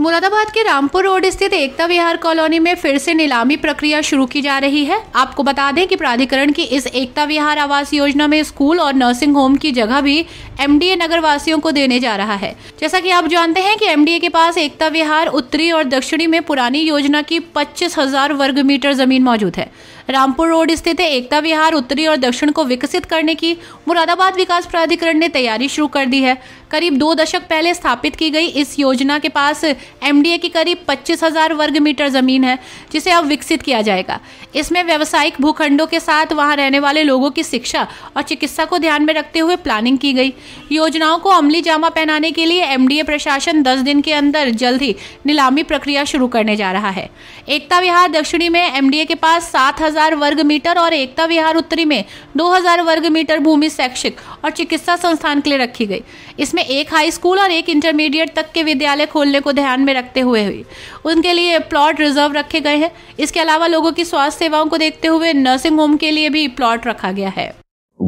मुरादाबाद के रामपुर रोड स्थित एकता विहार कॉलोनी में फिर से नीलामी प्रक्रिया शुरू की जा रही है आपको बता दें कि प्राधिकरण की इस एकता विहार आवास योजना में स्कूल और नर्सिंग होम की जगह भी एमडीए नगर वासियों को देने जा रहा है जैसा कि आप जानते हैं कि एमडीए के पास एकता विहार उत्तरी और दक्षिणी में पुरानी योजना की पच्चीस हजार वर्ग मीटर जमीन मौजूद है रामपुर रोड स्थित एकता विहार उत्तरी और दक्षिण को विकसित करने की मुरादाबाद विकास प्राधिकरण ने तैयारी शुरू कर दी है करीब दो दशक पहले स्थापित की गई इस योजना के पास एमडीए की करीब पच्चीस वर्ग मीटर जमीन है जिसे अब विकसित किया जाएगा इसमें व्यावसायिक भूखंडों के साथ वहां रहने वाले लोगों की शिक्षा और चिकित्सा को ध्यान में रखते हुए प्लानिंग की गई योजनाओं को अमली जामा पहनाने के लिए एमडीए प्रशासन दस दिन के अंदर जल्द ही नीलामी प्रक्रिया शुरू करने जा रहा है एकता विहार दक्षिणी में एमडीए के पास सात हजार वर्ग मीटर और एकता विहार उत्तरी में 2000 वर्ग मीटर भूमि शैक्षिक और चिकित्सा संस्थान के लिए रखी गई इसमें एक हाई स्कूल और एक इंटरमीडिएट तक के विद्यालय खोलने को ध्यान में रखते हुए हुई उनके लिए प्लॉट रिजर्व रखे गए हैं इसके अलावा लोगों की स्वास्थ्य सेवाओं को देखते हुए नर्सिंग होम के लिए भी प्लॉट रखा गया है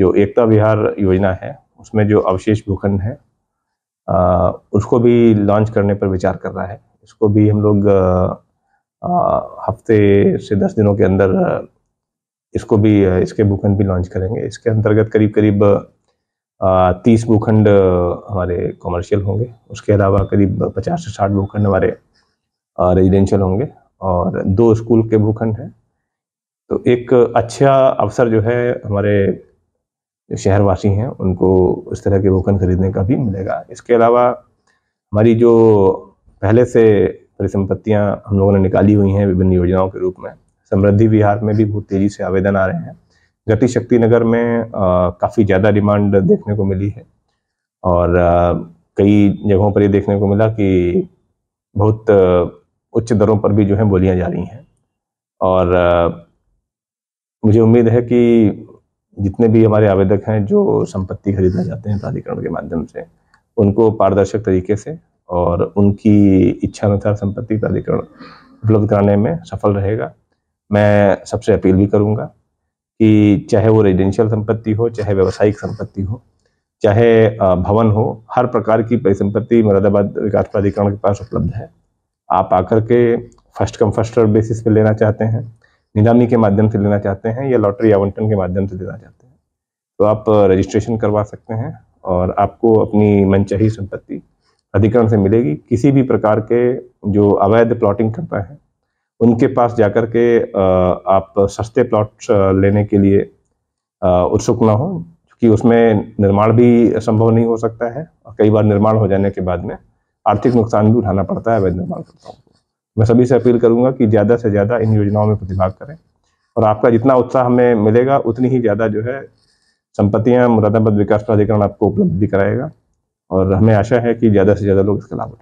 जो एकता विहार योजना है उसमें जो अवशेष भूखंड है आ, उसको भी लॉन्च करने पर विचार कर रहा है इसको भी हम लोग आ, हफ्ते से दस दिनों के अंदर इसको भी इसके भूखंड भी लॉन्च करेंगे इसके अंतर्गत करीब करीब तीस भूखंड हमारे कॉमर्शियल होंगे उसके अलावा करीब पचास से साठ भूखंड हमारे रेजिडेंशियल होंगे और दो स्कूल के भूखंड हैं तो एक अच्छा अवसर जो है हमारे शहरवासी हैं उनको इस तरह के भूखंड खरीदने का भी मिलेगा इसके अलावा हमारी जो पहले से परिसंपत्तियां हम लोगों ने निकाली हुई हैं विभिन्न योजनाओं के रूप में समृद्धि विहार में भी बहुत तेजी से आवेदन आ रहे हैं गति शक्ति नगर में काफ़ी ज़्यादा डिमांड देखने को मिली है और आ, कई जगहों पर ये देखने को मिला कि बहुत उच्च दरों पर भी जो है बोलियां जा रही हैं और आ, मुझे उम्मीद है कि जितने भी हमारे आवेदक हैं जो संपत्ति खरीदना चाहते हैं प्राधिकरण के माध्यम से उनको पारदर्शक तरीके से और उनकी इच्छा अनुसार संपत्ति प्राधिकरण उपलब्ध कराने में सफल रहेगा मैं सबसे अपील भी करूँगा कि चाहे वो रेजिडेंशियल संपत्ति हो चाहे व्यावसायिक संपत्ति हो चाहे भवन हो हर प्रकार की परिसंपत्ति मुरादाबाद विकास प्राधिकरण के पास उपलब्ध है आप आकर के फर्स्ट कम फर्स्ट बेसिस पे लेना चाहते हैं नीलामी के माध्यम से लेना चाहते हैं या लॉटरी आवंटन के माध्यम से लेना चाहते हैं तो आप रजिस्ट्रेशन करवा सकते हैं और आपको अपनी मनचाही संपत्ति अधिकरण से मिलेगी किसी भी प्रकार के जो अवैध प्लॉटिंग करता है उनके पास जाकर के आप सस्ते प्लॉट लेने के लिए उत्सुक ना हो क्योंकि उसमें निर्माण भी संभव नहीं हो सकता है और कई बार निर्माण हो जाने के बाद में आर्थिक नुकसान भी उठाना पड़ता है अवैध निर्माण मैं सभी से अपील करूंगा कि ज़्यादा से ज़्यादा इन योजनाओं में प्रतिभाग करें और आपका जितना उत्साह हमें मिलेगा उतनी ही ज़्यादा जो है संपत्तियाँ मुरादाबाद विकास प्राधिकरण आपको उपलब्ध भी कराएगा और हमें आशा है कि ज़्यादा से ज़्यादा लोग इसका लाभ उठाएं